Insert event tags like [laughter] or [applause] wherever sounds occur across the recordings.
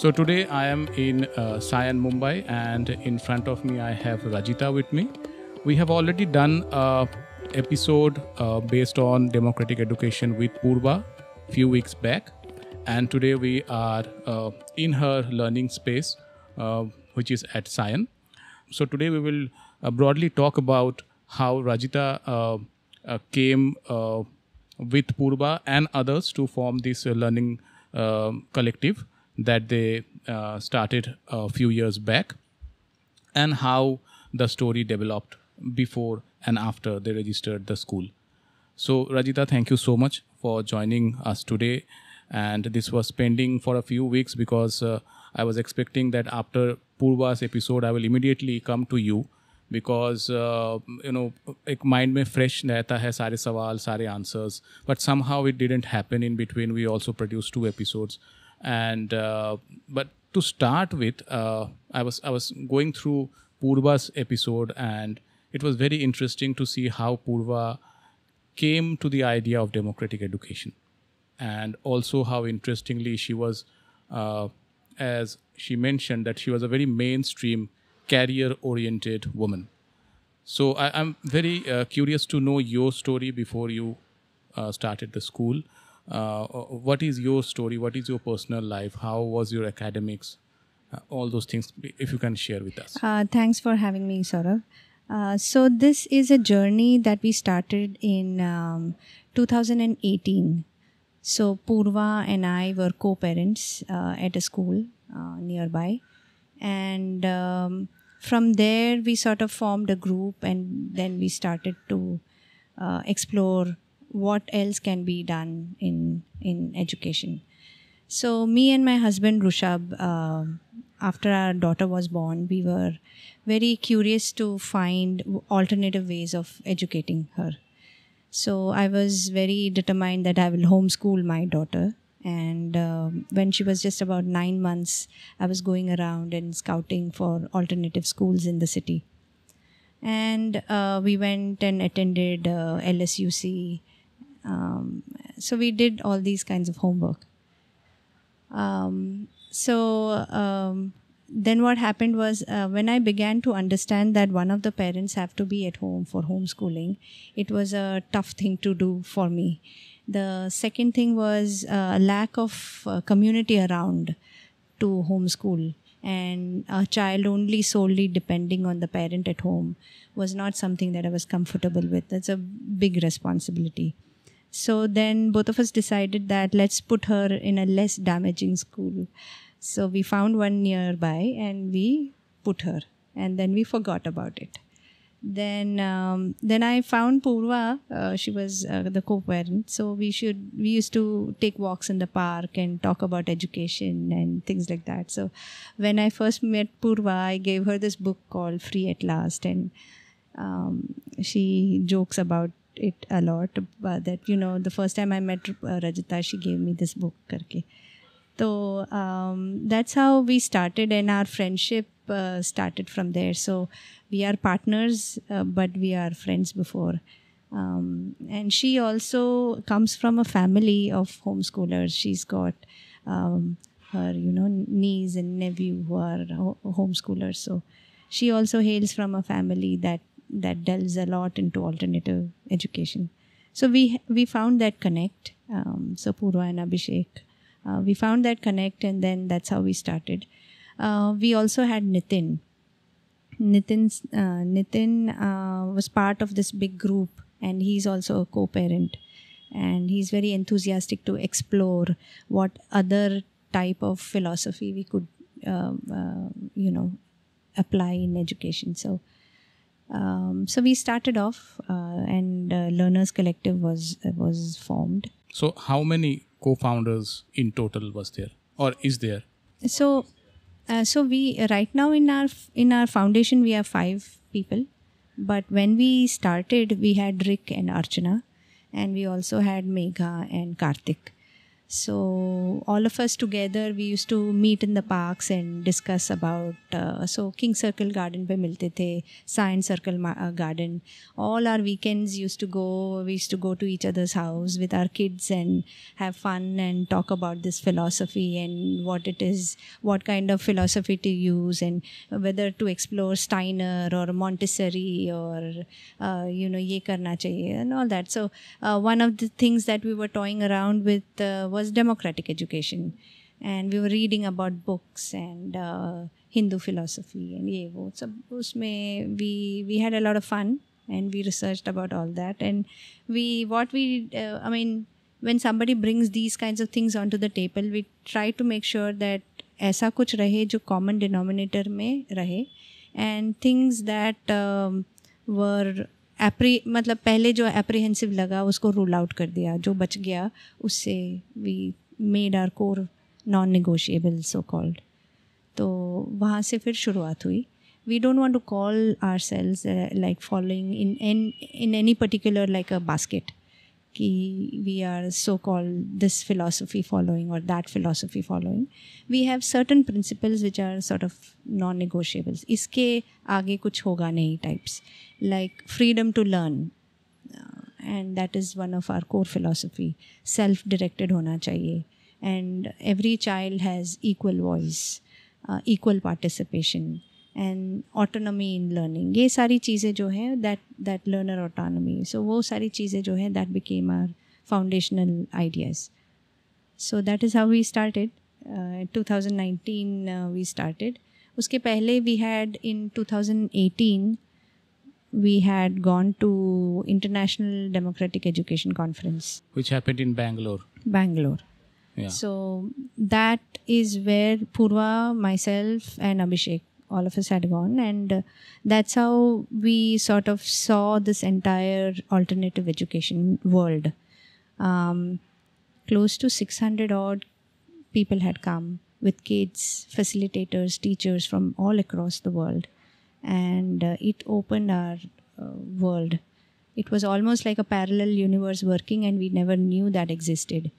So today I am in uh, Sion, Mumbai, and in front of me I have Rajita with me. We have already done a episode uh, based on democratic education with Purva few weeks back, and today we are uh, in her learning space, uh, which is at Sion. So today we will uh, broadly talk about how Rajita uh, uh, came with Purva and others to form this learning collective that they uh, started a few years back and how the story developed before and after they registered the school. So, Rajita, thank you so much for joining us today. And this was pending for a few weeks because uh, I was expecting that after Purva's episode, I will immediately come to you because uh, you know mind me fresh fresh रहता है सारे सवाल सारे answers but somehow it didn't happen in between we also produce two episodes and uh, but to start with, uh, I was I was going through Purva's episode, and it was very interesting to see how Purva came to the idea of democratic education, and also how interestingly she was, uh, as she mentioned, that she was a very mainstream, career-oriented woman. So I, am very uh, curious to know your story before you uh, started the school. Uh, uh, what is your story? What is your personal life? How was your academics? Uh, all those things, if you can share with us. Uh, thanks for having me, Saurav. Uh, so this is a journey that we started in um, 2018. So Purva and I were co-parents uh, at a school nearby, and um, from there we sort of formed a group, and then we started to explore what else can be done in in education. So me and my husband Rushab, uh, after our daughter was born, we were very curious to find alternative ways of educating her. So I was very determined that I will homeschool my daughter. And uh, when she was just about nine months, I was going around and scouting for alternative schools in the city. And uh, we went and attended uh, LSUC um, so we did all these kinds of homework. Um, so um, then what happened was uh, when I began to understand that one of the parents have to be at home for homeschooling, it was a tough thing to do for me. The second thing was a uh, lack of uh, community around to homeschool and a child only solely depending on the parent at home was not something that I was comfortable with. That's a big responsibility. So then both of us decided that let's put her in a less damaging school. So we found one nearby and we put her, and then we forgot about it. Then, um, then I found Purva. Uh, she was uh, the co-parent, so we should we used to take walks in the park and talk about education and things like that. So, when I first met Purva, I gave her this book called Free at Last, and um, she jokes about it a lot uh, that you know the first time I met uh, Rajita, she gave me this book karke. So um, that's how we started, and our friendship uh, started from there. So we are partners, uh, but we are friends before. Um, and she also comes from a family of homeschoolers. She's got um, her, you know, niece and nephew who are ho- homeschoolers. So she also hails from a family that that delves a lot into alternative education. So we we found that connect. Um, so Purva and Abhishek, uh, we found that connect, and then that's how we started. Uh, we also had Nitin. Nitin's uh, Nitin uh, was part of this big group, and he's also a co-parent, and he's very enthusiastic to explore what other type of philosophy we could, um, uh, you know, apply in education. So um, so we started off, uh, and uh, Learners Collective was uh, was formed. So how many co-founders in total was there, or is there? So, uh, so we right now in our in our foundation we have five people, but when we started we had Rick and Archana, and we also had Megha and Karthik. So all of us together, we used to meet in the parks and discuss about. Uh, so King Circle Garden पे मिलते थे, Science Circle uh, Garden. All our weekends used to go. We used to go to each other's house with our kids and have fun and talk about this philosophy and what it is, what kind of philosophy to use, and whether to explore Steiner or Montessori or uh, you know ये करना चाहिए and all that. So uh, one of the things that we were toying around with uh, was democratic education. And we were reading about books and uh, Hindu philosophy and So we, we had a lot of fun and we researched about all that. And we, what we, uh, I mean, when somebody brings these kinds of things onto the table, we try to make sure that ऐसा कुछ रहे जो common denominator में रहे things that that um, were एप्री मतलब पहले जो एप्रीहेंसिव लगा उसको रूल आउट कर दिया जो बच गया उससे we made our core non negotiable so called तो वहाँ से फिर शुरुआत हुई we don't want to call our cells like following in in any particular like a basket ki we are so called this philosophy following or that philosophy following we have certain principles which are sort of non negotiables iske aage kuch hoga nahi types like freedom to learn uh, and that is one of our core philosophy self directed hona chahiye and every child has equal voice uh, equal participation and autonomy in learning ये सारी चीज़ें जो है that that learner autonomy so वो सारी चीज़ें जो है that became our foundational ideas so that is how we started two thousand nineteen we started उसके पहले we had in 2018 we had gone to international democratic education conference which happened in bangalore bangalore yeah. so that is where purva myself and abhishek all of us had gone and uh, that's how we sort of saw this entire alternative education world um, close to 600 odd people had come with kids facilitators teachers from all across the world and uh, it opened our uh, world it was almost like a parallel universe working and we never knew that existed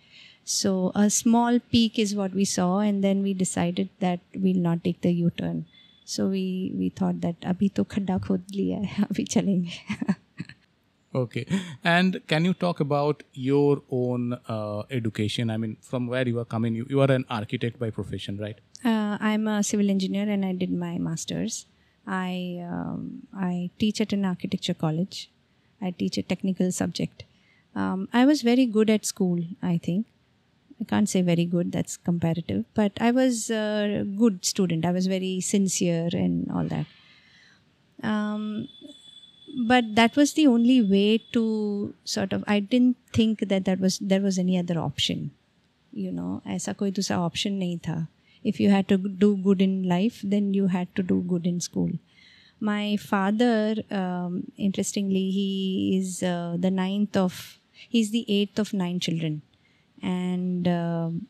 so a small peak is what we saw, and then we decided that we'll not take the U turn. So we we thought that. अभी to खड्डा खोद liya. है [laughs] अभी okay and can you talk about your own uh, education i mean from where you are coming you, you are an architect by profession right uh, i'm a civil engineer and i did my masters i um, i teach at an architecture college i teach a technical subject um, i was very good at school i think I can't say very good, that's comparative, but I was a good student. I was very sincere and all that. Um, but that was the only way to sort of i didn't think that that was there was any other option you know ऐसा koi दूसरा option nahi tha. if you had to do good in life then you had to do good in school my father um, interestingly he is uh, the ninth of he's the eighth of nine children and um,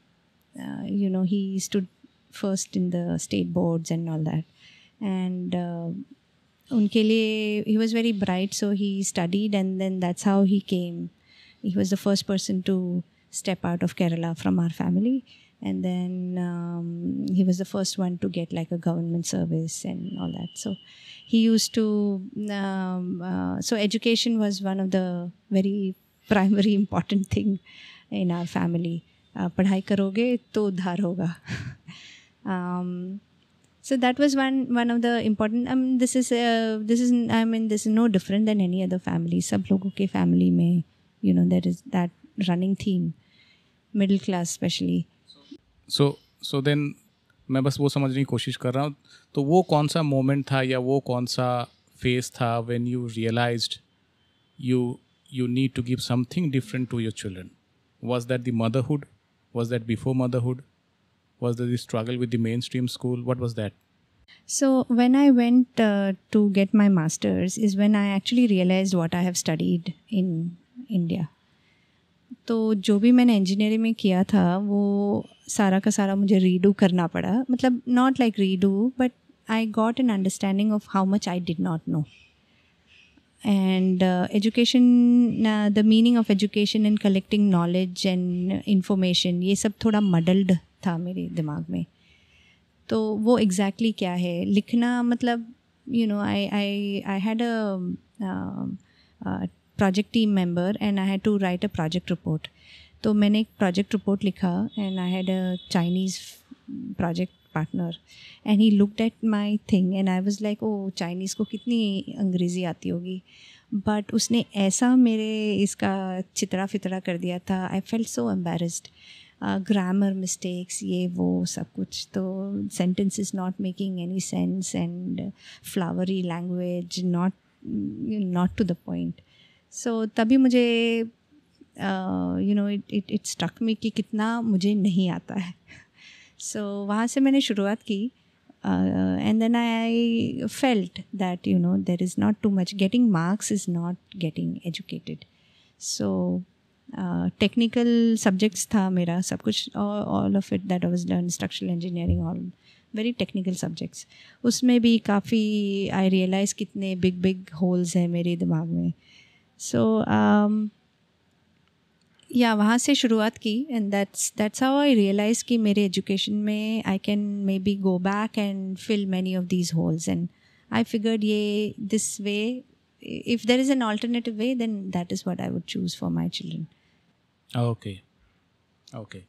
uh, you know he stood first in the state boards and all that and uh, उनके he was very bright so he studied and then that's how he came he was the first person to step out of Kerala from our family and then um, he was the first one to get like a government service and all that so he used to um, uh, so education was one of the very [laughs] primary important thing in our family पढ़ाई करोगे तो उद्धार होगा so that was one one of the important um this is uh, this is i mean this is no different than any other family sab logo ke family mein you know there is that running theme middle class especially so so then मैं बस वो समझने की कोशिश कर रहा हूँ तो वो कौन सा मोमेंट था या वो कौन सा फेज था when you realized you you need to give something different to your children Was that the motherhood? Was that before motherhood? Was there the struggle with the mainstream school? What was that? So when I went uh, to get my master's is when I actually realized what I have studied in India. तो जो भी मैंने engineering में किया था वो सारा का सारा मुझे रीडू करना पड़ा मतलब not like redo but I got an understanding of how much I did not know and education the meaning of education and collecting knowledge and information ये सब थोड़ा मडल्ड था मेरे दिमाग में तो वो एग्जैक्टली exactly क्या है लिखना मतलब you know I I I had a project team member and I had to write a project report तो मैंने एक प्रोजेक्ट रिपोर्ट लिखा and I had a Chinese project partner and he looked at my thing and I was like oh Chinese को कितनी अंग्रेज़ी आती होगी but उसने ऐसा मेरे इसका चित्रा फितरा कर दिया था I felt so embarrassed grammar mistakes ये वो सब कुछ तो sentence is not making any sense and flowery language not not to the point so तभी मुझे you know it it it struck me कि कितना मुझे नहीं आता है सो वहाँ से मैंने शुरुआत की and then I felt that you know there is not too much getting marks is not getting educated so technical subjects था मेरा सब कुछ all of it that was done structural engineering all very technical subjects उसमें भी काफ़ी I realize कितने big big holes हैं मेरे दिमाग में सो so, um, या वहाँ से शुरुआत की and that's that's how I realize कि मेरे एजुकेशन में I can maybe go back and fill many of these holes and I figured ये this way if there is an alternative way then that is what I would choose for my children okay okay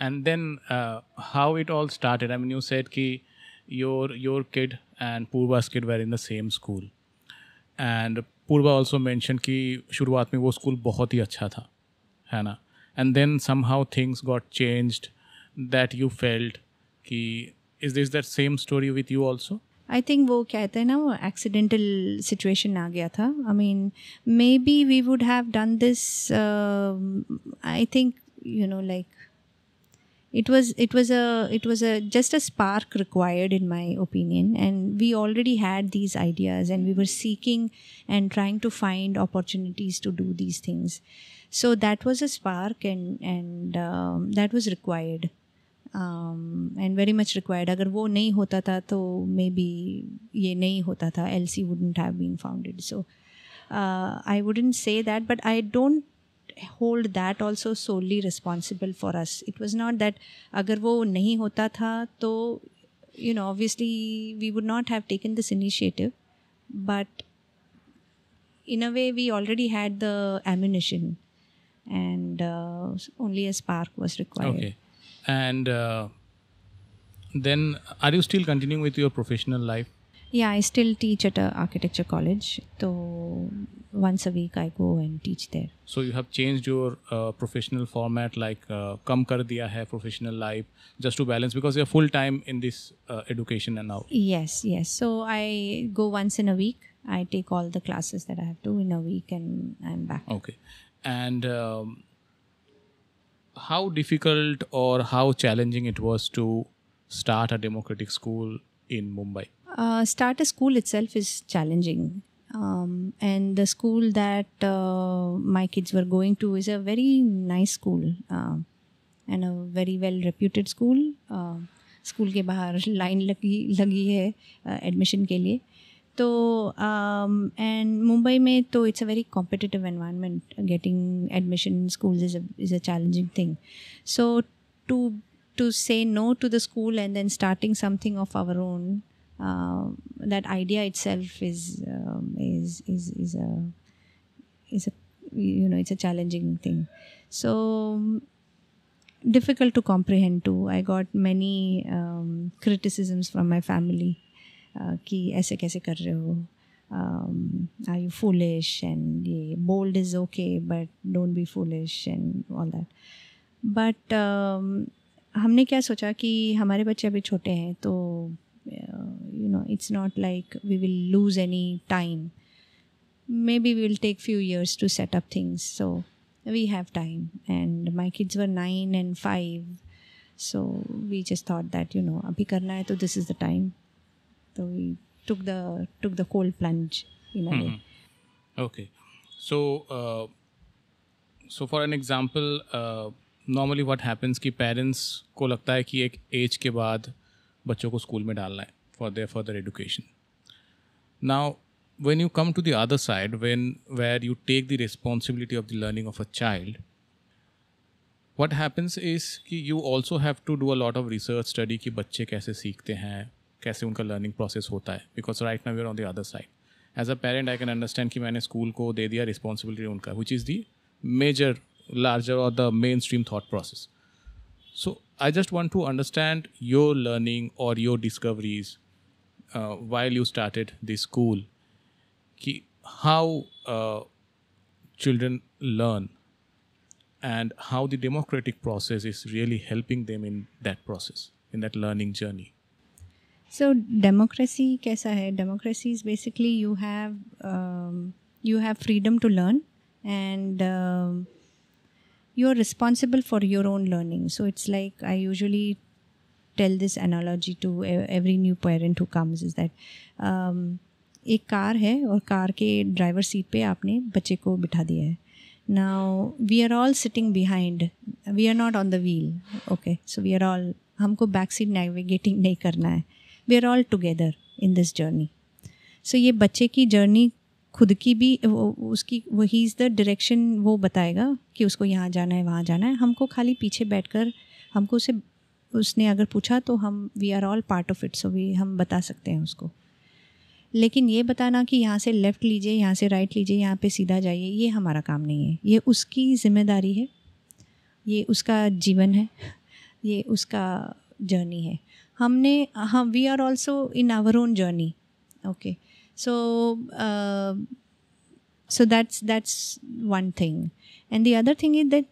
and then how it all all I mean you set कि your your kid and Purva purva's where in the same school and Purva also mention mentioned शुरुआत में वो school बहुत ही अच्छा था Hannah. And then somehow things got changed that you felt. Ki, is this that same story with you also? I think wo kehte na, wo accidental situation na gaya tha. I mean, maybe we would have done this. Um, I think, you know, like it was it was a it was a just a spark required in my opinion and we already had these ideas and we were seeking and trying to find opportunities to do these things so that was a spark and and um, that was required um, and very much required agar wo nahi hota tha to maybe ye nahi hota tha lc wouldn't have been founded so uh, i wouldn't say that but i don't hold that also solely responsible for us it was not that agar wo nahi hota tha to you know obviously we would not have taken this initiative but in a way we already had the ammunition and uh, only a spark was required. Okay, and uh, then are you still continuing with your professional life? Yeah, I still teach at an architecture college. So once a week I go and teach there. So you have changed your uh, professional format, like come, uh, kam kar diya hai professional life, just to balance because you're full time in this uh, education and now. Yes, yes. So I go once in a week. I take all the classes that I have to in a week and I'm back. Okay and um, how difficult or how challenging it was to start a democratic school in Mumbai? Uh, start a school itself is challenging. Um, and the school that uh, my kids were going to is a very nice school uh, and a very well reputed school. School के बाहर line लगी लगी है admission के लिए um, and Mumbai Mumbai में it's a very competitive environment. Getting admission in schools is a a challenging thing so to to say no to the school and then starting something of our own um, that idea itself is um, is is is a is a you know it's a challenging thing so difficult to comprehend too i got many criticisms from my family कि ऐसे कैसे कर रहे हो I you foolish and ये bold is okay but don't be foolish and all that but हमने क्या सोचा कि हमारे बच्चे अभी छोटे हैं तो you know it's not like we will lose any time maybe we will take few years to set up things so we have time and my kids were nine and five so we just thought that you know अभी करना है तो this is the time So we took the took the cold plunge in a mm-hmm. way. Okay, so uh, so for an example, uh, normally what happens कि parents को लगता है कि एक age के बाद बच्चों को स्कूल में डालना है for their further education. Now when you come to the other side when where you take the responsibility of the learning of a child what happens is कि you also have to do a lot of research study कि बच्चे कैसे सीखते हैं कैसे उनका learning process होता है because right now we are on the other side as a parent I can understand कि मैंने स्कूल को दे दिया रिस्पॉन्सिबिलिटी उनका which is the major larger और the main stream thought process so I just want to understand your learning और your discoveries while you started the school कि how children learn and how the democratic process is really helping them in that process in that learning journey so democracy कैसा है democracy is basically you have you have freedom to learn and you are responsible for your own learning so it's like I usually tell this analogy to every new parent who comes is that एक car है और car के driver seat पर आपने बच्चे को बिठा दिया है now we are all sitting behind we are not on the wheel okay so we are all हमको बैक सीट नेविगेटिंग नहीं करना है we are all together in this journey so ये बच्चे की जर्नी खुद की भी उसकी वही इज़ द डायरेक्शन वो बताएगा कि उसको यहाँ जाना है वहाँ जाना है हमको खाली पीछे बैठ कर हमको उसे उसने अगर पूछा तो हम we are all part of it so we हम बता सकते हैं उसको लेकिन ये बताना कि यहाँ से लेफ़्ट लीजिए यहाँ से राइट लीजिए यहाँ पे सीधा जाइए ये हमारा काम नहीं है ये उसकी ज़िम्मेदारी है ये उसका जीवन है [laughs] ये उसका जर्नी है हमने हम we are also in our own journey okay so uh, so that's that's one thing and the other thing is that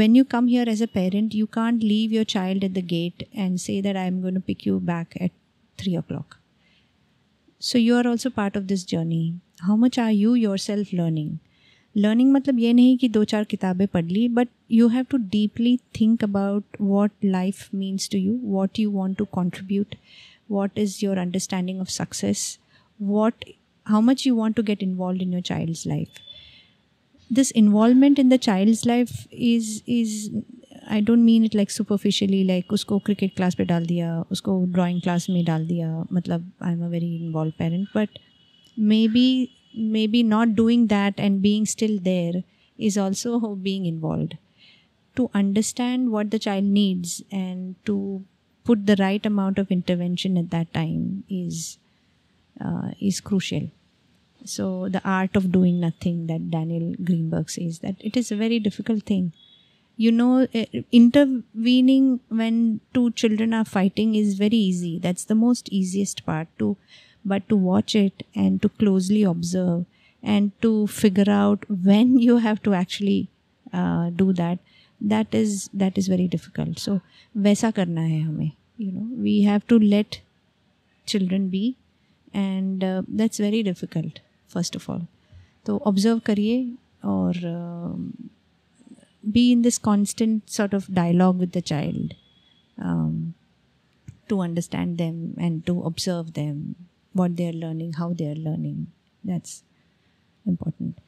when you come here as a parent you can't leave your child at the gate and say that i'm going to pick you back at three o'clock so you are also part of this journey how much are you yourself learning learning मतलब ये नहीं कि दो चार किताबें पढ़ ली but you have to deeply think about what life means to you what you want to contribute what is your understanding of success what how much you want to get involve in your child's life this involvement in the child's life is is I don't mean it like superficially like उसको cricket class पर डाल दिया उसको drawing class में डाल दिया मतलब I am a very involve parent but maybe maybe not doing that and being still there is also [laughs] being involved. To understand what the child needs and to put the right amount of intervention at that time is uh, is crucial. So the art of doing nothing that Daniel Greenberg says that it is a very difficult thing. You know, eh, intervening when two children are fighting is very easy. That's the most easiest part to but to watch it and to closely observe and to figure out when [laughs] you have to actually uh, do that that is that is very difficult so vesa karna hai hume, you know we have to let children be and uh, that's very difficult first of all so observe kariye or um, be in this constant sort of dialogue with the child um, to understand them and to observe them what they're learning, how they're learning. That's important.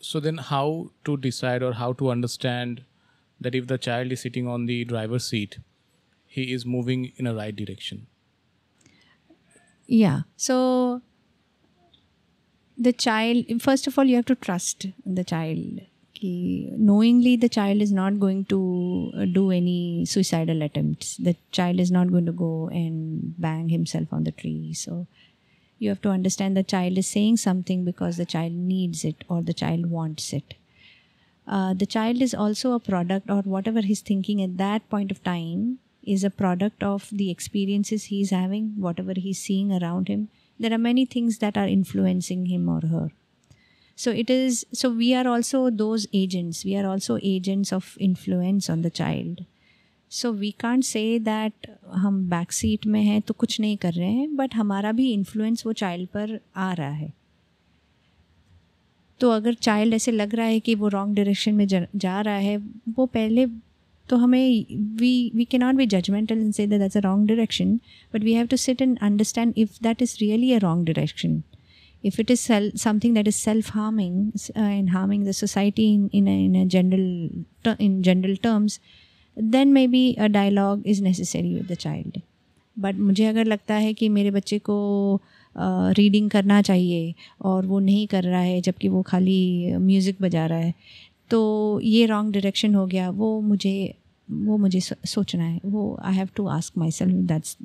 So then how to decide or how to understand that if the child is sitting on the driver's seat, he is moving in a right direction. Yeah. So the child first of all you have to trust the child knowingly the child is not going to uh, do any suicidal attempts the child is not going to go and bang himself on the tree so you have to understand the child is saying something because the child needs it or the child wants it. Uh, the child is also a product, or whatever he's thinking at that point of time is a product of the experiences he's having, whatever he's seeing around him. There are many things that are influencing him or her. So it is, so we are also those agents. We are also agents of influence on the child. So we can't say that हम back seat में हैं तो कुछ नहीं कर रहे हैं but हमारा भी इन्फ्लुएंस वो चाइल्ड पर आ रहा है तो अगर चाइल्ड ऐसे लग रहा है कि वो रॉन्ग डायरेक्शन में जा रहा है वो पहले तो हमें वी वी के not be judgemental in say that a wrong direction but we have to sit and understand if that is really a wrong direction if it is sel- something that is self harming and harming the society in in general a, in then maybe a dialogue is necessary with the child but मुझे अगर लगता है कि मेरे बच्चे को reading uh, करना चाहिए और वो नहीं कर रहा है जबकि वो खाली म्यूज़िक बजा रहा है तो ये रॉन्ग डायरेक्शन हो गया वो मुझे वो मुझे सोचना है वो I have to ask myself that's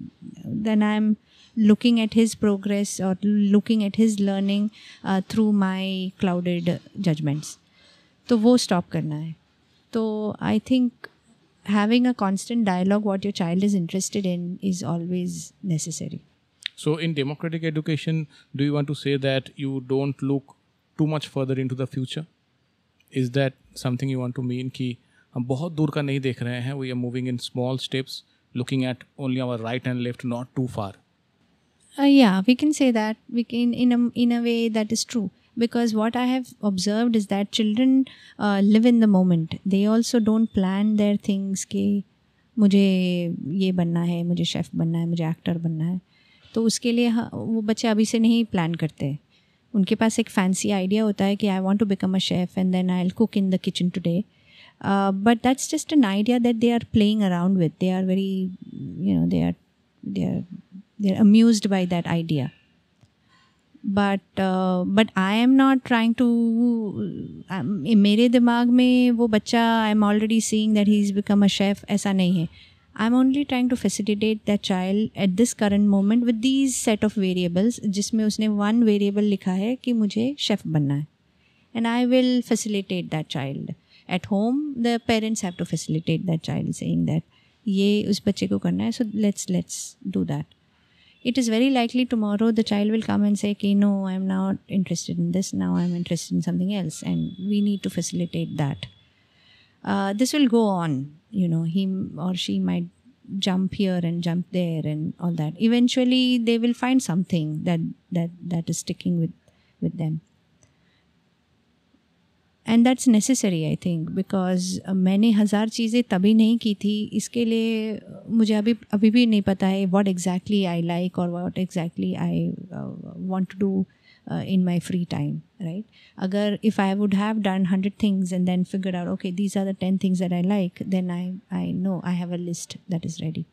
then I am looking at his progress और looking at his learning through my clouded judgements तो वो स्टॉप करना है तो I think having a constant dialogue what your child is interested in is always necessary so in democratic education do you want to say that you don't look too much further into the future is that something you want to mean ki हम बहुत दूर का नहीं देख रहे हैं only our right and left not too far only uh, yeah we can say that we can in a, in a way that is true because what I have observed is that children uh, live in the moment. They also don't plan their things कि मुझे ये बनना है मुझे chef बनना है मुझे actor बनना है तो उसके लिए वो बच्चे अभी से नहीं प्लान करते उनके पास एक फैंसी आइडिया होता है कि I want to become a chef and then I cook in the kitchen today but that's just an idea that they are playing around with they are very you know they are they are they are amuse by that idea but but I am not trying to मेरे दिमाग में वो बच्चा I am already seeing that he is become a chef ऐसा नहीं है I am only trying to facilitate that child at this current moment with these set of variables जिसमें उसने वन वेरिएबल लिखा है कि मुझे शेफ़ बनना है and I will facilitate that child at home the parents have to facilitate that child saying that ये उस बच्चे को करना है so let's let's do that it is very likely tomorrow the child will come and say, okay, no, I'm not interested in this. Now I'm interested in something else. And we need to facilitate that. Uh, this will go on. You know, He or she might jump here and jump there and all that. Eventually, they will find something that that that is sticking with with them. And that's necessary I think because मैंने हज़ार चीज़ें तभी नहीं की थी इसके लिए uh, मुझे अभी अभी भी नहीं पता है वॉट एग्जैक्टली आई लाइक और what exactly I want to do in my free time right अगर if I would have done hundred things and then figure are okay these are the ten things that I like then I I know I have a list that is ready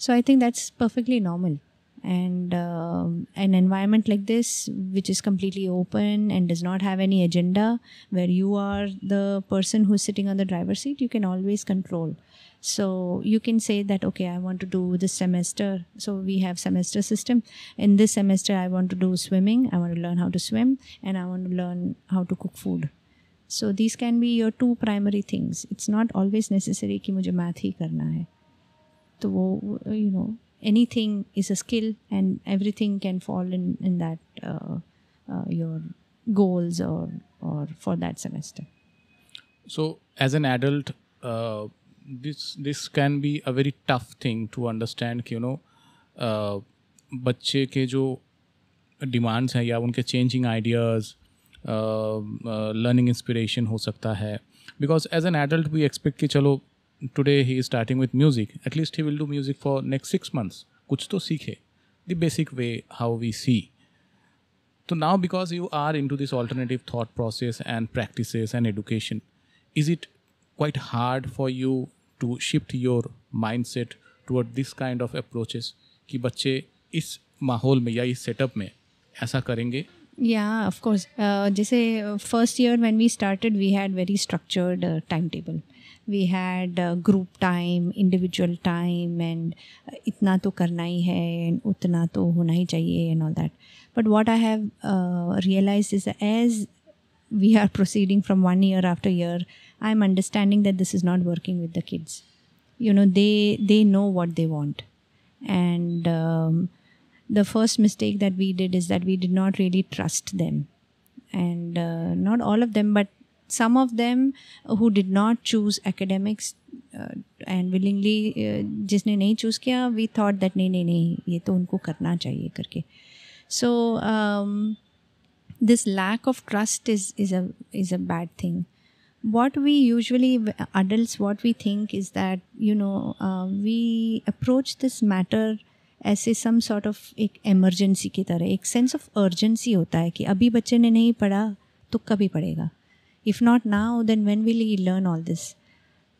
so I think that's perfectly normal and um, an environment like this which is completely open and does not have any agenda where you are the person who's sitting on the driver's seat you can always control so you can say that okay i want to do this semester so we have semester system in this semester i want to do swimming i want to learn how to swim and i want to learn how to cook food so these can be your two primary things it's not always necessary ki mujhe math hi karna hai to wo you know anything is a skill and everything can fall in in that uh, uh, your goals or or for that semester so as an adult uh, this this can be a very tough thing to understand you know uh, बच्चे के जो demands हैं या उनके changing ideas learning inspiration हो सकता है because as an adult भी एक्सपेक्ट कि चलो today he is starting with music at least he will do music for next 6 months kuch to seekhe the basic way how we see so now because you are into this alternative thought process and practices and education is it quite hard for you to shift your mindset toward this kind of approaches कि बच्चे इस माहौल में या इस setup में ऐसा करेंगे yeah of course uh, जैसे first uh, year when we started we had very structured time table we had uh, group time individual time and uh, itna to karna hi hai and utna to hona hi chahiye and all that but what i have uh, realized is as we are [laughs] proceeding from one year after year i'm understanding that this is not working with the kids you know they they know what they want and um, the first mistake that we did is that we did not really trust them and uh, not all of them but some of them who did not choose academics and willingly जिसने नहीं choose किया we thought that नहीं नहीं नहीं ये तो उनको करना चाहिए करके सो this lack of trust is is a is a bad thing what we usually adults what we think is that you know uh, we approach this matter ऐसे सम सॉर्ट ऑफ एक एमरजेंसी की तरह एक sense of urgency होता है कि अभी बच्चे ने नहीं पढ़ा तो कभी पढ़ेगा if not now then when will he learn all this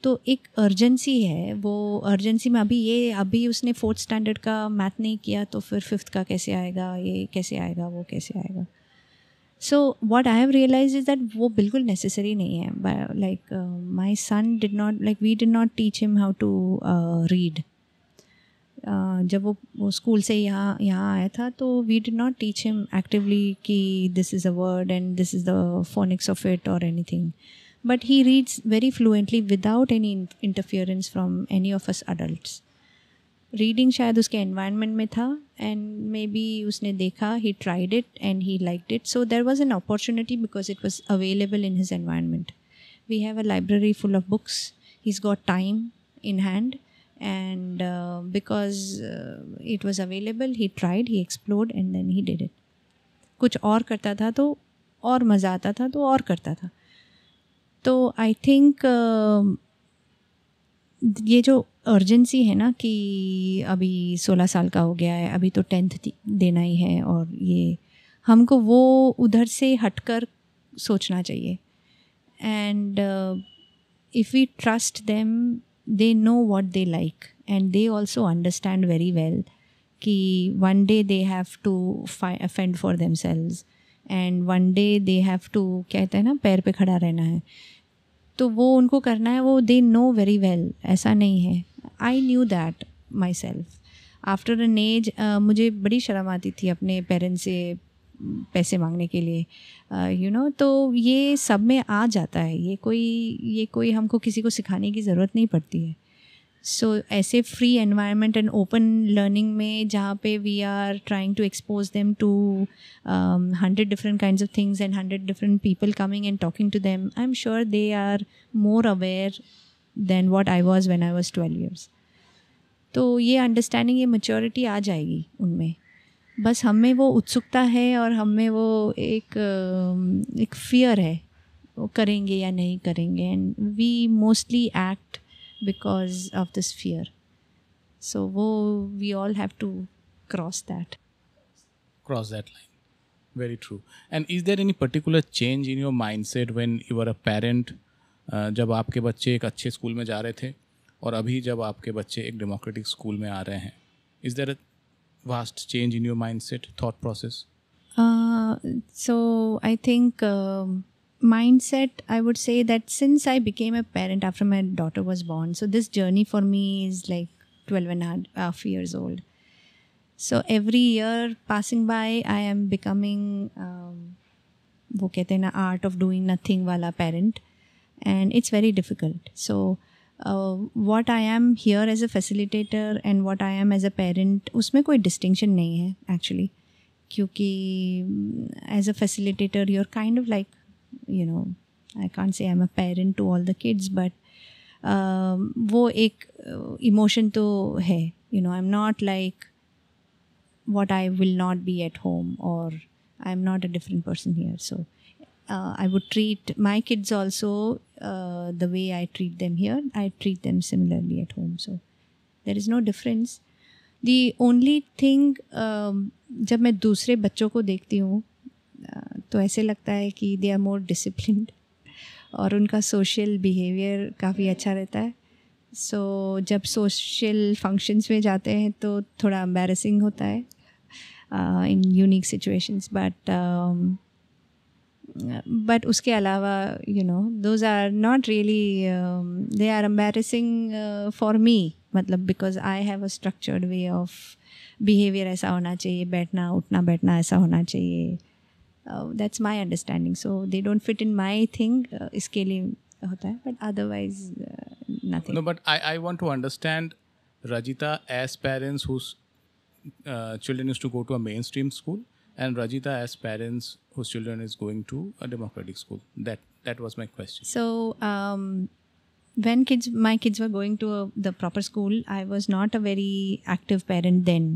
तो एक अर्जेंसी है वो अर्जेंसी में अभी ये अभी उसने फोर्थ स्टैंडर्ड का मैथ नहीं किया तो फिर फिफ्थ का कैसे आएगा ये कैसे आएगा वो कैसे आएगा so what I have realise is that वो बिल्कुल नेसेसरी नहीं है like my son did not like we did not teach him how to read जब वो वो स्कूल से यहाँ यहाँ आया था तो we did not teach him actively कि this is a word and this is the phonics of it और anything but he reads very fluently without any interference from any of us adult reading शायद उसके environment में था and may maybe उसने देखा he tried it and he like it so there was an opportunity because it was available in his environment we have a library full of books he is got time in hand and because it was available he tried he explored and then he did it कुछ और करता था तो और मज़ा आता था तो और करता था तो आई थिंक uh, ये जो अर्जेंसी है ना कि अभी सोलह साल का हो गया है अभी तो टेंथ देना ही है और ये हमको वो उधर से हटकर सोचना चाहिए and if we trust them they know what they like and they also understand very well कि one day they have to fend for themselves and one day they have to क्या कहते हैं ना पैर पे खड़ा रहना है तो वो उनको करना है वो दे नो वेरी वेल ऐसा नहीं है I knew that myself after an age मुझे बड़ी शर्म आती थी अपने पेरेंट्स से पैसे मांगने के लिए you uh, know you know, तो ये सब में आ जाता है ये कोई ये कोई हमको किसी को सिखाने की ज़रूरत नहीं पड़ती है सो so, ऐसे free environment and open learning में जहाँ पे we are trying to expose them to hundred different kind of things and hundred different people coming and talking to them I am sure they are more aware than what I was when I was twelve years तो ये understanding ये maturity आ जाएगी उनमें बस हम में वो उत्सुकता है और हम में वो एक एक फियर है वो करेंगे या नहीं करेंगे and we mostly act because of this fear so वो we all have to cross that cross that line very true and is there any particular change in your mindset when you're a parent जब आपके बच्चे एक अच्छे school में जा रहे थे और अभी जब आपके बच्चे एक डेमोक्रेटिक स्कूल में आ रहे हैं is there vast change in your mindset, thought process? Uh, so I think um, mindset, I would say that since I became a parent after my daughter was born, so this journey for me is like 12 and a half years old. So every year passing by, I am becoming, um, art of doing nothing art of doing nothing वाला parent and it's what I am here as a facilitator and what I am as a parent उसमें कोई distinction नहीं है actually क्योंकि as a facilitator you're kind of like you know I can't say I am a parent to all the kids but वो एक emotion uh, तो है you know I am not like what I will not be at home और I am not a different person here so uh, I would treat my kids also uh, the way I treat them here. I treat them similarly at home. So there is no difference. The only thing um, जब मैं दूसरे बच्चों को देखती हूँ तो ऐसे लगता है कि दे आर मोर डिसिप्लिन और उनका सोशल बिहेवियर काफ़ी अच्छा रहता है सो so, जब सोशल फंक्शंस में जाते हैं तो थोड़ा एम्बेरसिंग होता है in unique situations but but उसके अलावा you know those are not really they are are for me मतलब because I have a structured way of behaviour ऐसा होना चाहिए बैठना उठना बैठना ऐसा होना चाहिए that's my understanding so they don't fit in my thing इसके लिए होता है but otherwise nothing no but I I want to understand Rajita as parents whose children is to go to a mainstream school and Rajita, as parents whose children is going to a democratic school? That that was my question. So. Um, when kids, my kids were going to a, the proper school, I was not a very active parent then.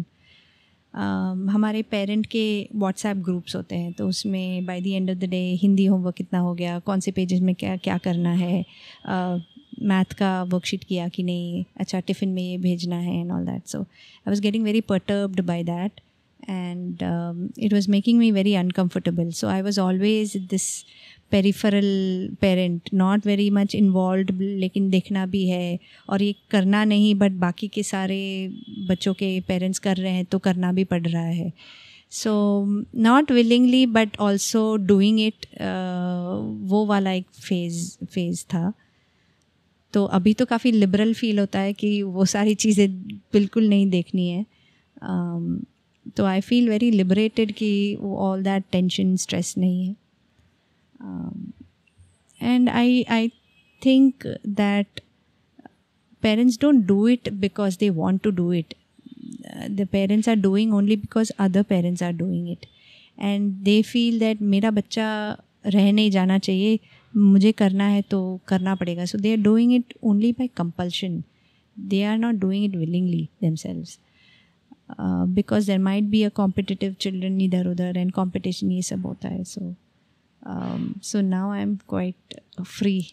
Um, हमारे parent के WhatsApp groups होते हैं तो उसमें by the end of the day Hindi homework कितना हो गया कौन से पेजेस में क्या क्या करना है मैथ uh, का वर्कशीट किया कि नहीं अच्छा टिफ़िन में ये भेजना है and all that so I was getting very perturbed by that and um, it was making me very uncomfortable. So I was always this peripheral parent not very much involve लेकिन देखना भी है और ये करना नहीं बट बाकी के सारे बच्चों के पेरेंट्स कर रहे हैं तो करना भी पड़ रहा है so not willingly but also doing it वो वाला एक फेज फेज़ था तो अभी तो काफ़ी लिबरल फील होता है कि वो सारी चीज़ें बिल्कुल नहीं देखनी है um, तो आई फील वेरी लिबरेटेड कि वो ऑल दैट टेंशन स्ट्रेस नहीं है and I I think that parents don't do it because they want to do it the parents are doing only because other parents are doing it and they feel that मेरा बच्चा रह नहीं जाना चाहिए मुझे करना है तो करना पड़ेगा so they are doing it only by compulsion they are not doing it willingly themselves Uh, because there might be a competitive children either other and competition is both so um, so now i'm quite uh, free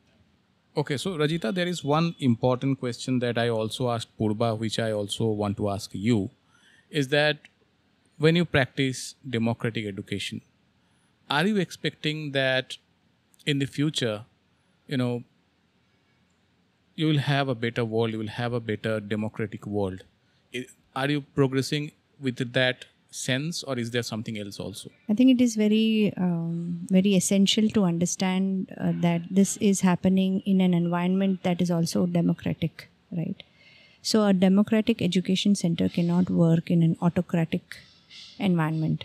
[laughs] okay so rajita there is one important question that i also asked purba which i also want to ask you is that when you practice democratic education are you expecting that in the future you know you will have a better world you will have a better democratic world are you progressing with that sense or is there something else also i think it is very um, very essential to understand uh, that this is happening in an environment that is also democratic right so a democratic education center cannot work in an autocratic environment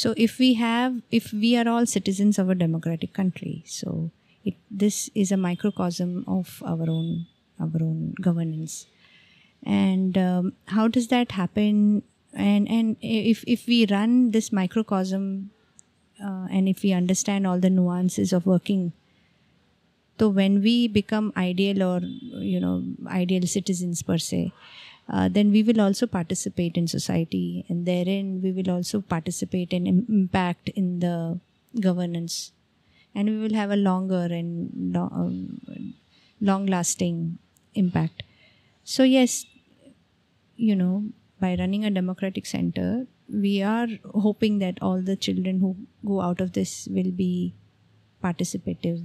so if we have if we are all citizens of a democratic country so it, this is a microcosm of our own our own governance and um, how does that happen and and if if we run this microcosm uh, and if we understand all the nuances of working so when we become ideal or you know ideal citizens per se uh, then we will also participate in society and therein we will also participate and impact in the governance and we will have a longer and um, long lasting impact so, yes, you know, by running a democratic center, we are hoping that all the children who go out of this will be participative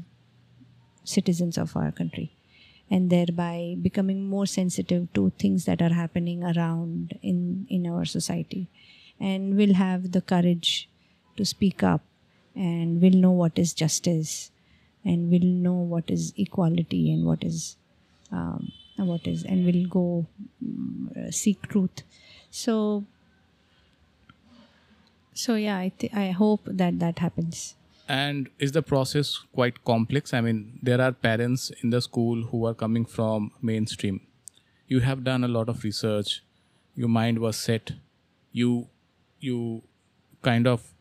citizens of our country and thereby becoming more sensitive to things that are happening around in, in our society and will have the courage to speak up and will know what is justice and will know what is equality and what is um, what is and will go mm, uh, seek truth so so yeah i th- i hope that that happens and is the process quite complex i mean there are parents in the school who are coming from mainstream you have done a lot of research your mind was set you you kind of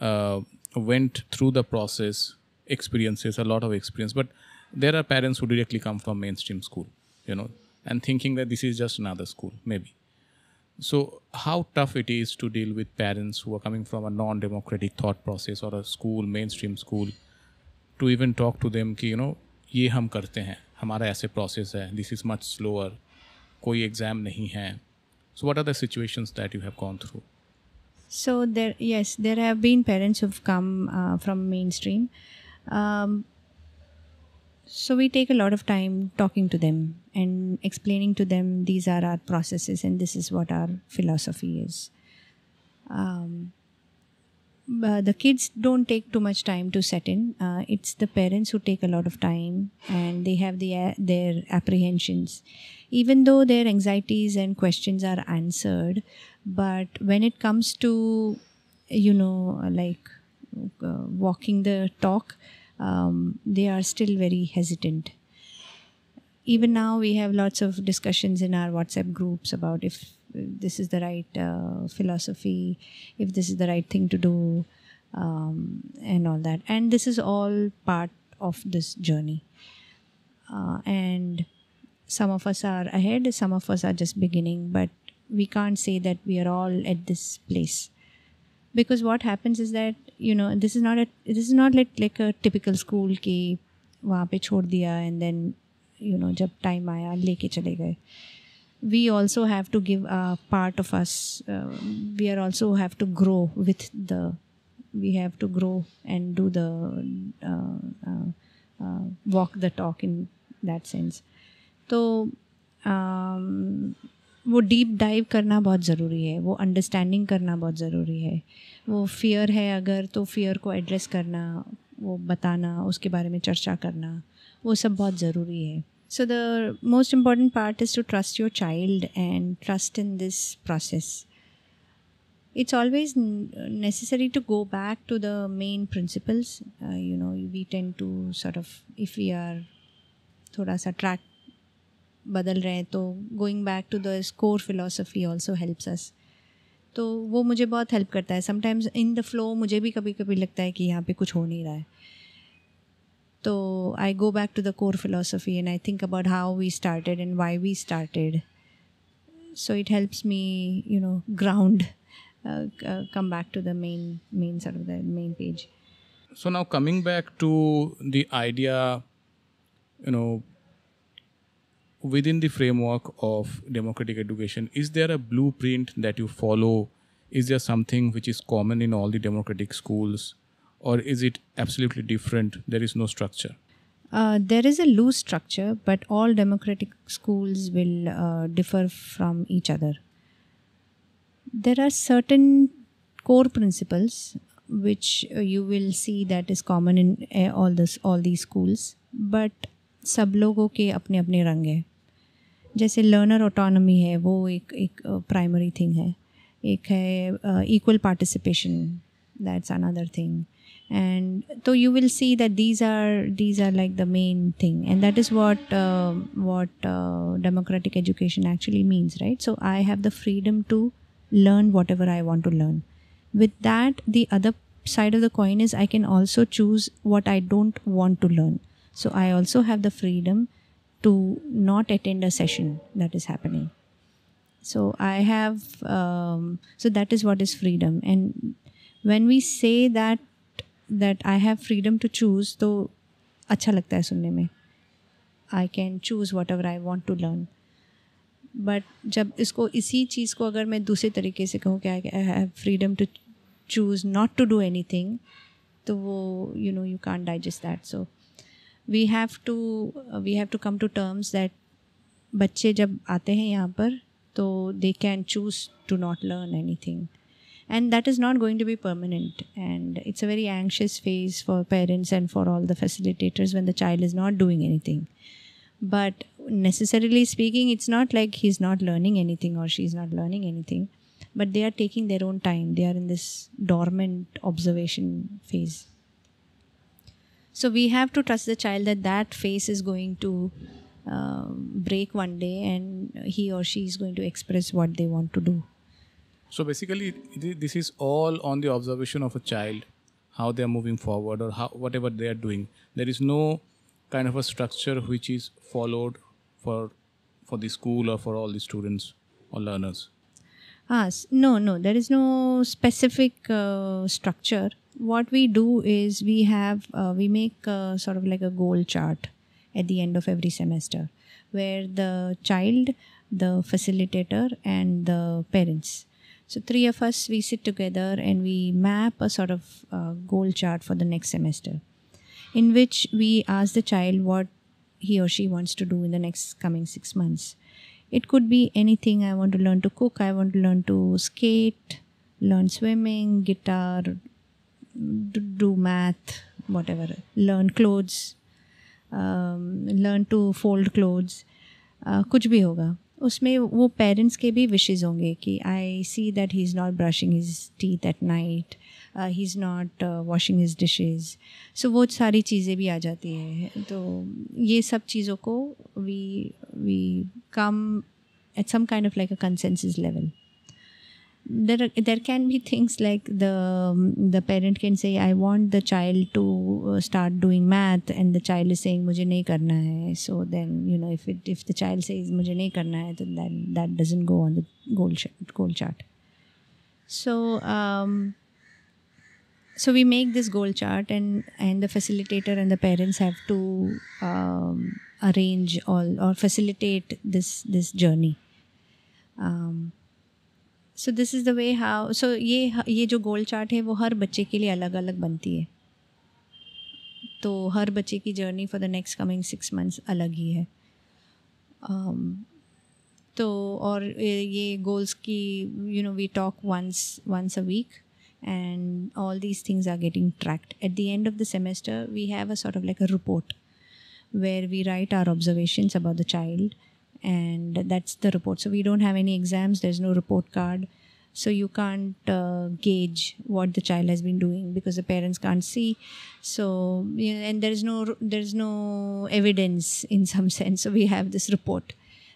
uh, went through the process experiences a lot of experience but there are parents who directly come from mainstream school you know, and thinking that this is just another school, maybe. So, how tough it is to deal with parents who are coming from a non democratic thought process or a school, mainstream school, to even talk to them, ki, you know, ye hum karte hain, hamara aise process hai, this is much slower, koi exam nahi hai. So, what are the situations that you have gone through? So, there, yes, there have been parents who've come uh, from mainstream. Um, so we take a lot of time talking to them and explaining to them these are our processes and this is what our philosophy is. Um, uh, the kids don't take too much time to set in. Uh, it's the parents who take a lot of time and they have the, uh, their apprehensions. Even though their anxieties and questions are answered, but when it comes to, you know, like uh, walking the talk, um, they are still very hesitant. Even now, we have lots of discussions in our WhatsApp groups about if this is the right uh, philosophy, if this is the right thing to do, um, and all that. And this is all part of this journey. Uh, and some of us are ahead, some of us are just beginning, but we can't say that we are all at this place because what happens is that you know this is not a this is not like like a typical school ki वहाँ पे छोड़ दिया and then you know जब time आया लेके चले गए we also have to give a part of us uh, we are also have to grow with the we have to grow and do the uh, uh, uh walk the talk in that sense so um, वो deep dive करना बहुत ज़रूरी है वो understanding करना बहुत ज़रूरी है वो फियर है अगर तो फियर को एड्रेस करना वो बताना उसके बारे में चर्चा करना वो सब बहुत ज़रूरी है so the most important part is to trust your child and trust in this process it's always necessary to go back to the main principles you know we tend to to of if uh, if are थोड़ा सा sa बदल रहे हैं तो going back to the core philosophy also helps us तो वो मुझे बहुत हेल्प करता है समटाइम्स इन द फ्लो मुझे भी कभी कभी लगता है कि यहाँ पे कुछ हो नहीं रहा है तो I go back to the core philosophy and I think about how we started and why we started so it helps me you know ground come back to the main main sir main sort of the main page so now coming back to within the framework of democratic education, is there a blueprint that you follow? Is there something which is common in all the democratic schools? Or is it absolutely different? There is no structure? Uh, there is a loose structure, but all democratic schools will uh, differ from each other. There are certain core principles which uh, you will see that is common in eh, all this all these schools, but सब लोगों के अपने अपने रंग हैं जैसे learner autonomy है वो एक एक प्राइमरी थिंग है एक है equal participation that's another thing and तो you will see that these are these are like the main thing and that is what what democratic education actually means right so I have the freedom to learn whatever I want to learn with that the other side of the coin is I can also choose what I don't want to learn So I also have the freedom to not attend a session that is happening. So I have, um, so that is what is freedom. And when we say that, that I have freedom to choose, तो अच्छा लगता है सुनने में I can choose I ever I want to but जब इसको इसी चीज़ को अगर मैं दूसरे तरीके से कहूँ कि I have freedom to choose not to do anything तो वो you know you can't digest that so we have to we have to come to terms that बच्चे जब आते हैं यहाँ पर तो they can choose to not learn any and that is not going to be permanent and it's a very anxious phase for parents and for all the facilitators when the child is not doing anything but necessarily speaking it's not like he's not learning anything or she's not learning anything but they are taking their own time they are in this dormant observation phase so we have to trust the child that that phase is going to um, break one day and he or she is going to express what they want to do. So basically, this is all on the observation of a child, how they are moving forward or how, whatever they are doing. There is no kind of a structure which is followed for for the school or for all the students or learners. Ah, no, no, there is no specific uh, structure what we do is we have uh, we make uh, sort of like a goal chart at the end of every semester where the child the facilitator and the parents so three of us we sit together and we map a sort of uh, goal chart for the next semester in which we ask the child what he or she wants to do in the next coming 6 months it could be anything i want to learn to cook i want to learn to skate learn swimming guitar do math, whatever, learn clothes, um, learn to fold clothes, uh, कुछ भी होगा उसमें वो parents के भी wishes होंगे कि I see that he is not brushing his teeth at night he is not washing his dishes so वो सारी चीज़ें भी आ जाती है तो ये सब चीज़ों को we we come at some kind of like a consensus level there are, there can be things like the um, the parent can say i want the child to uh, start doing math and the child is saying mujhe nahi karna hai so then you know if it if the child says mujhe nahi karna hai then that, that doesn't go on the goal chart, goal chart so um so we make this goal chart and and the facilitator and the parents have to um, arrange all or facilitate this this journey um, so this is the way how so ये ये जो गोल chart है वो हर बच्चे के लिए अलग अलग बनती है तो हर बच्चे की journey for the next coming six months अलग ही है um, तो और ये गोल्स की you know we talk once once a week and all these things are getting tracked at the end of the semester we have a sort of like a report where we write our observations about the child and that's the report. So we don't have any exams, there's no report card. So you can't uh, gauge what the child has been doing because the parents can't see. So you know, and there is no there is no evidence in [laughs] some sense. So we have this report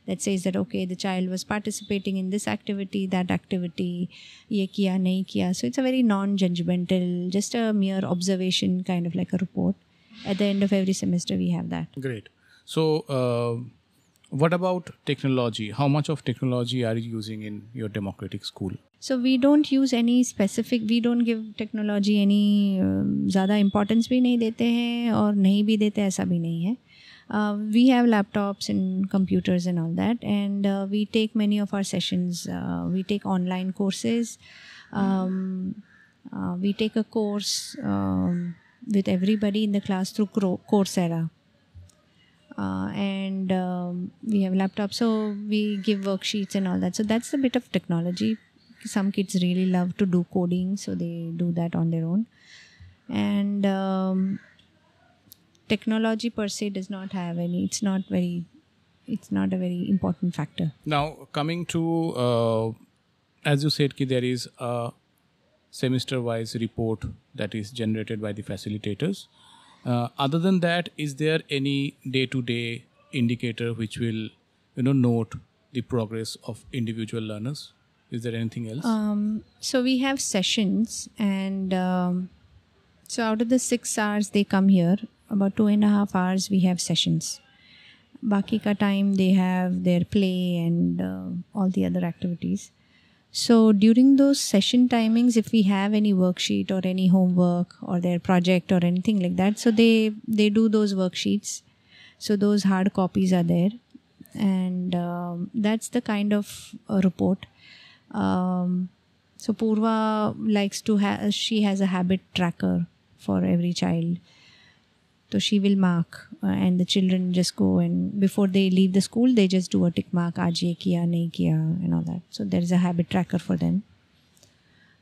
that says that okay the child was participating in this activity that activity ye kiya nahi kiya so it's a very non judgmental just a mere observation kind of like a report at the end of every semester we have that great so uh, what about technology? How much of technology are you using in your democratic school? So we don't use any specific, we don't give technology any uh, ज़्यादा importance भी नहीं देते हैं और नहीं भी देते ऐसा भी नहीं है. Uh, we have laptops and computers and all that and uh, we take many of our sessions uh, we take online courses um, uh, we take a course um, with everybody in the class through Coursera uh, and um, we have laptops so we give worksheets and all that so that's a bit of technology some kids really love to do coding so they do that on their own and um, technology per se does not have any it's not very it's not a very important factor now coming to uh, as you said ki there is a semester wise report that is generated by the facilitators uh, other than that, is there any day-to-day indicator which will, you know, note the progress of individual learners? Is there anything else? Um, so we have sessions, and um, so out of the six hours they come here, about two and a half hours we have sessions. Baki ka time they have their play and uh, all the other activities. So during those session timings, if we have any worksheet or any homework or their project or anything like that, so they they do those worksheets. So those hard copies are there, and um, that's the kind of uh, report. Um, so Purva likes to have she has a habit tracker for every child. So she will mark, uh, and the children just go and before they leave the school, they just do a tick mark, aaj ye kiya, nahi kiya, and all that. So there is a habit tracker for them.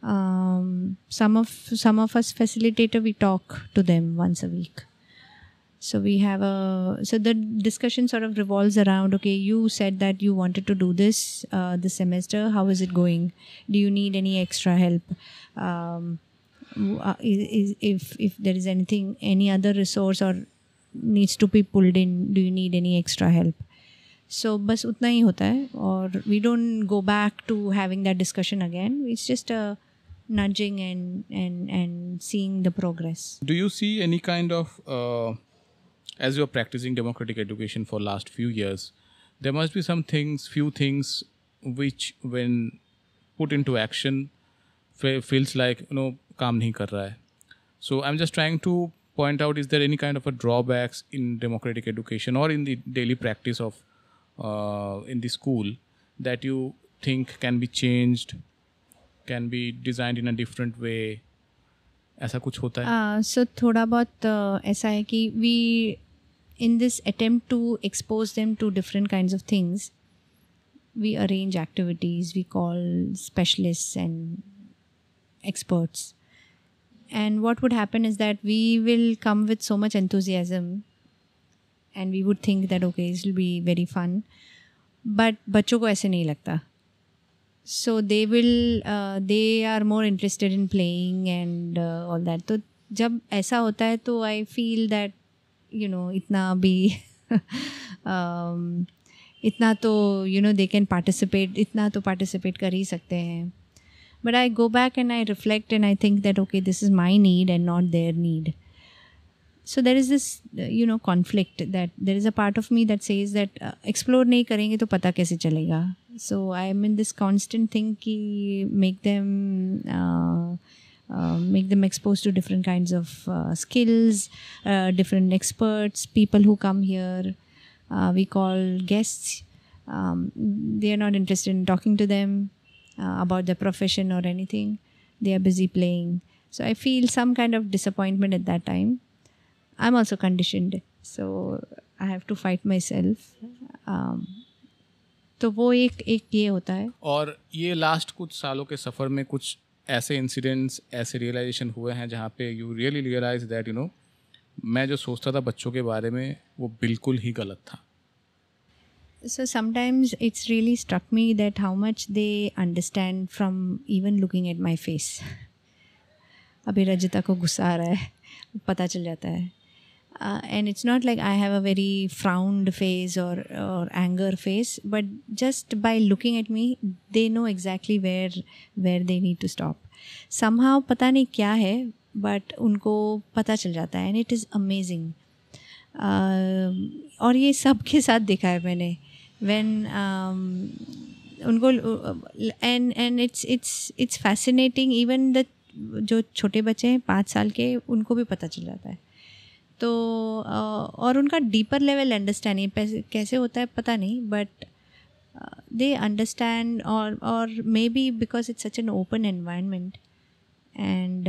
Um, some of some of us facilitator we talk to them once a week. So we have a so the discussion sort of revolves around okay, you said that you wanted to do this uh, this semester. How is it going? Do you need any extra help? Um, uh, is, if if there is anything any other resource or needs to be pulled in do you need any extra help so bas utna he Or we don't go back to having that discussion again it's just a uh, nudging and and and seeing the progress do you see any kind of uh, as you're practicing democratic education for last few years there must be some things few things which when put into action feels like you know काम नहीं कर रहा है so I am just trying to point out is there any kind of a drawbacks in democratic education और in the daily practice of in the school that you think can be change can be design in a different way ऐसा कुछ होता है सो uh, so थोड़ा बहुत uh, ऐसा है कि we in this attempt to expose them to different kind of things we arrange activities we call specialist and experts And what would happen is that we will come with so much enthusiasm and we would think that, okay, this will be very fun. But बच्चों को ऐसे नहीं लगता so they will uh, they are more interested in playing and uh, all that So जब ऐसा होता है तो I feel that you know इतना भी [laughs] um, इतना तो you know they can participate इतना तो participate कर ही सकते हैं but i go back and i reflect and i think that okay this is my need and not their need so there is this uh, you know conflict that there is a part of me that says that uh, explore nahi karenge to pata kaise chalega so i am in this constant thing ki make them uh, uh, make them exposed to different kinds of uh, skills uh, different experts people who come here we call guests um, they are not interested in talking to them uh, about their profession or anything. They are busy playing. So I feel some kind of disappointment at that time. I'm also conditioned, so I have to fight myself. Um, तो वो एक एक ये होता है और ये last कुछ सालों के सफ़र में कुछ ऐसे इंसिडेंट्स ऐसे रियलाइजेशन हुए हैं जहाँ पे you really realize that you know मैं जो सोचता था बच्चों के बारे में वो बिल्कुल ही गलत था So sometimes it's really struck me that how much they understand from even looking at my face. अभी रजता को गुस्सा आ रहा है पता चल जाता है uh, and it's not like I have a very frowned face or or anger face, but just by looking at me, they know exactly where where they need to stop. Somehow पता नहीं क्या है, but उनको पता चल जाता है, and it is amazing. Uh, और ये सब के साथ देखा है मैंने when um, उनको and and it's it's it's fascinating even the जो छोटे बच्चे हैं पाँच साल के उनको भी पता चल जाता है तो और उनका डीपर लेवल अंडरस्टैंडिंग कैसे होता है पता नहीं बट दे अंडरस्टैंड और और maybe because it's such an open environment and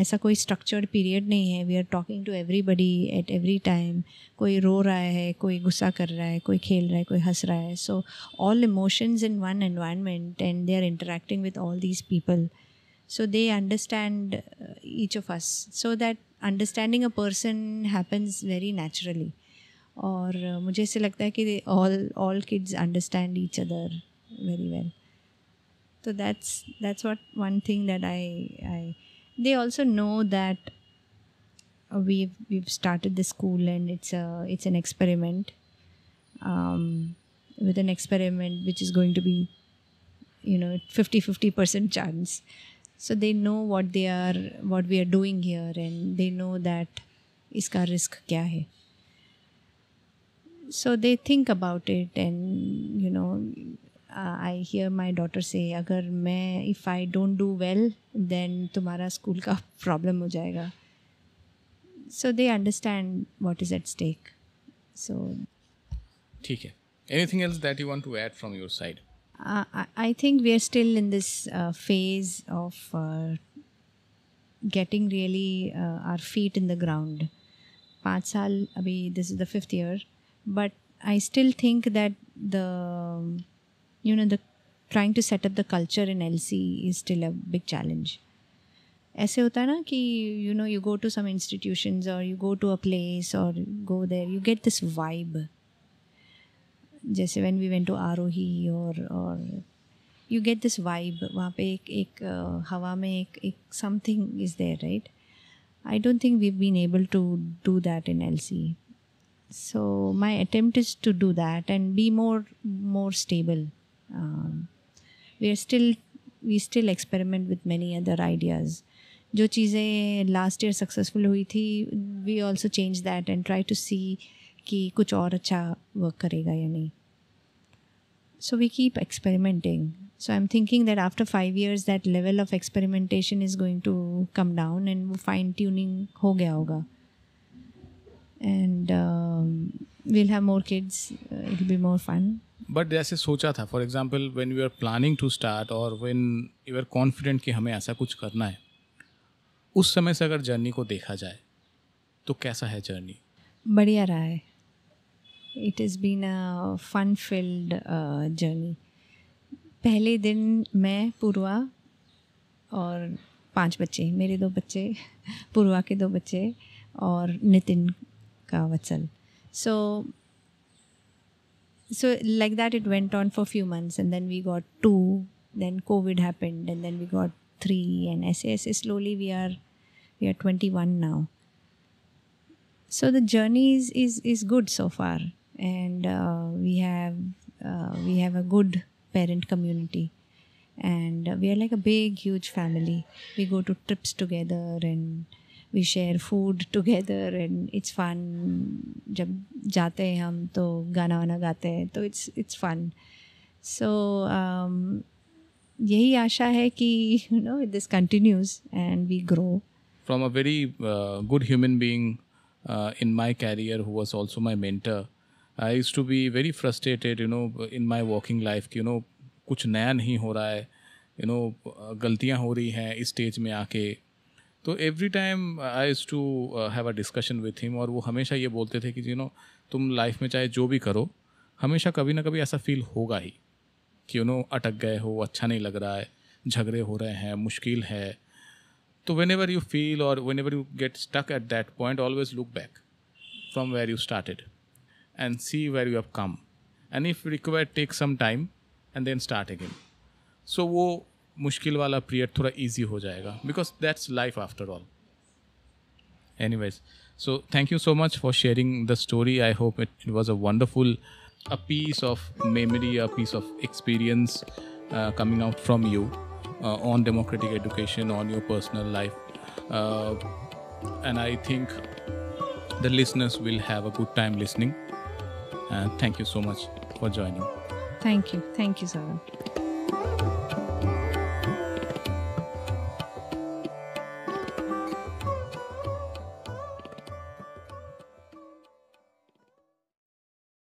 ऐसा कोई स्ट्रक्चर्ड पीरियड नहीं है we are talking to everybody at every time कोई रो रहा है कोई गुस्सा कर रहा है कोई खेल रहा है कोई हंस रहा है so all emotions in one environment and they are interacting with all these people so they understand each of us so that understanding a person happens very naturally और uh, मुझे ऐसे लगता है कि all all kids understand each other very well तो that's that's what one thing that I I they also know that uh, we've we've started the school and it's a it's an experiment um, with an experiment which is going to be you know 50 50% chance so they know what they are what we are doing here and they know that iska risk kya hai so they think about it and you know uh, I hear my daughter say, if I don't do well, then tomorrow school का problem हो जाएगा. So they understand what is at stake. So. ठीक Anything else that you want to add from your side? Uh, I, I think we are still in this uh, phase of uh, getting really uh, our feet in the ground. Five साल this is the fifth year, but I still think that the you know the trying to set up the culture in L C is still a big challenge ऐसे होता है ना कि you know you go to some institutions और you go to a place और go there you get this vibe जैसे when we went to आर ही और और यू गेट दिस वाइब वहाँ पे एक एक हवा में एक एक something is there right I don't think we been able to do that in L C so my attempt is to do that and be more more stable um, we are still we still experiment with many other ideas जो चीज़ें last year successful हुई थी we also change that and try to see कि कुछ और अच्छा work करेगा या नहीं so we keep experimenting so i'm thinking that after 5 years that level of experimentation is going to come down and fine tuning ho gaya hoga and um, we'll have more kids it it'll be more fun but जैसे सोचा था for example when you are planning to start और when you are confident कि हमें ऐसा कुछ करना है उस समय से अगर जर्नी को देखा जाए तो कैसा है जर्नी बढ़िया रहा है it is been a fun field journey पहले दिन मैं पूर्वा और पांच बच्चे मेरे दो बच्चे [laughs] पूर्वा के दो बच्चे और Nitin So, so like that, it went on for a few months, and then we got two. Then COVID happened, and then we got three. And SAS slowly we are we are 21 now. So the journey is is, is good so far, and uh, we have uh, we have a good parent community and we are like a big huge family we go to trips together and we share food together and it's fun जब जाते हैं हम तो गाना वाना गाते हैं तो इट्स इट्स फन सो यही आशा है कि you know this continues and we grow from a very good human being in my career who was also my mentor I use to be very frustrated you know in my working life कि you know कुछ नया नहीं हो रहा है you no गलतियाँ हो रही हैं इस स्टेज में आके तो every time I is to have a discussion with him और वो हमेशा ये बोलते थे कि जी नो तुम लाइफ में चाहे जो भी करो हमेशा कभी ना कभी ऐसा फील होगा ही कि यू नो अटक गए हो अच्छा नहीं लग रहा है झगड़े हो रहे हैं मुश्किल है तो वेन एवर यू फील और whenever you get stuck at that point always look back from where you started and see where you have come and if require take some time and then start again so वो मुश्किल वाला period थोड़ा easy हो जाएगा because that's life after all anyways so thank you so much for sharing the story I hope it it was a wonderful a piece of memory a piece of experience coming out from you on democratic education on your personal life and I think the listeners will have a good time listening thank you so much for joining thank you thank you sir